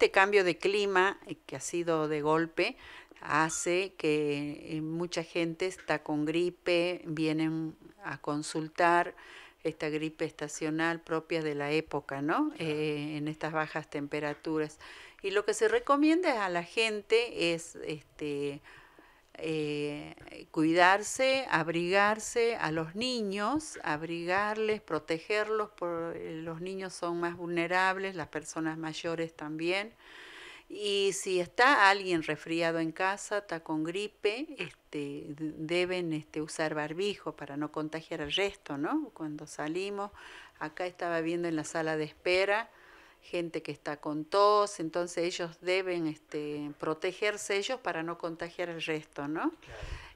Este cambio de clima eh, que ha sido de golpe hace que eh, mucha gente está con gripe, vienen a consultar esta gripe estacional propia de la época, ¿no? Eh, en estas bajas temperaturas. Y lo que se recomienda a la gente es este, eh, eh, cuidarse, abrigarse a los niños, abrigarles, protegerlos, por, eh, los niños son más vulnerables, las personas mayores también. Y si está alguien resfriado en casa, está con gripe, este, deben este, usar barbijo para no contagiar al resto, ¿no? Cuando salimos, acá estaba viendo en la sala de espera gente que está con tos, entonces ellos deben este, protegerse ellos para no contagiar al resto, ¿no?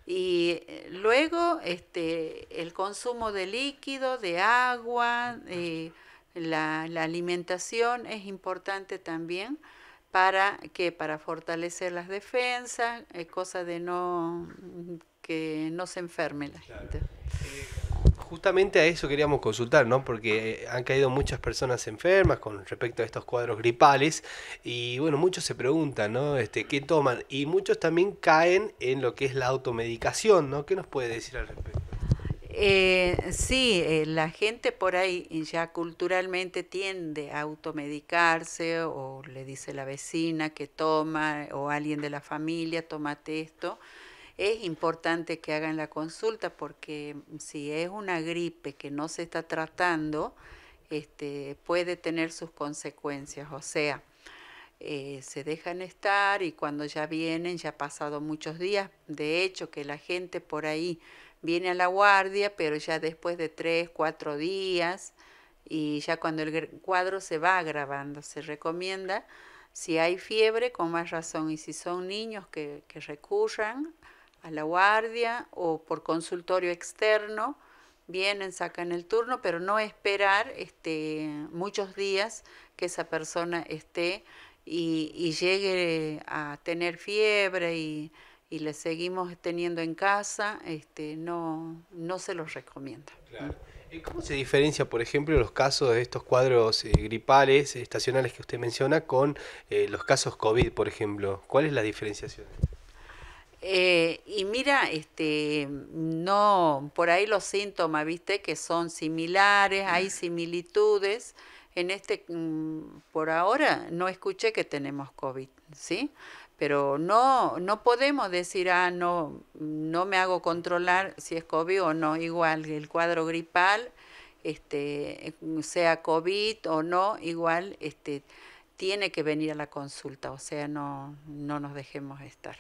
Y eh, luego este, el consumo de líquido, de agua, eh, la, la, alimentación es importante también para que para fortalecer las defensas, eh, cosa de no que no se enferme la gente. Eh, justamente a eso queríamos consultar, ¿no? Porque eh, han caído muchas personas enfermas con respecto a estos cuadros gripales y bueno, muchos se preguntan, ¿no? Este, ¿Qué toman? Y muchos también caen en lo que es la automedicación, ¿no? ¿Qué nos puede decir al respecto? Eh, sí, eh, la gente por ahí ya culturalmente tiende a automedicarse o le dice la vecina que toma o alguien de la familia, tómate esto es importante que hagan la consulta porque mm, si es una gripe que no se está tratando, este, puede tener sus consecuencias. O sea, eh, se dejan estar y cuando ya vienen, ya ha pasado muchos días, de hecho que la gente por ahí viene a la guardia, pero ya después de tres, cuatro días y ya cuando el cuadro se va agravando, se recomienda si hay fiebre, con más razón, y si son niños que, que recurran a la guardia o por consultorio externo, vienen, sacan el turno, pero no esperar este, muchos días que esa persona esté y, llegue a tener fiebre y, y, le seguimos teniendo en casa, este, no, se los recomienda. ¿Y cómo se diferencia, por ejemplo, los casos de estos cuadros eh, gripales estacionales que usted menciona con eh, los casos COVID, por ejemplo? ¿Cuál es la diferenciación? Eh, y mira, este, no, por ahí los síntomas, viste, que son similares, hay similitudes. En este, mm, por ahora, no escuché que tenemos COVID, ¿sí? Pero no, no podemos decir, ah, no, no me hago controlar si es COVID o no. Igual, el cuadro gripal, este, sea COVID o no, igual, este, tiene que venir a la consulta, o sea, no, no nos dejemos estar.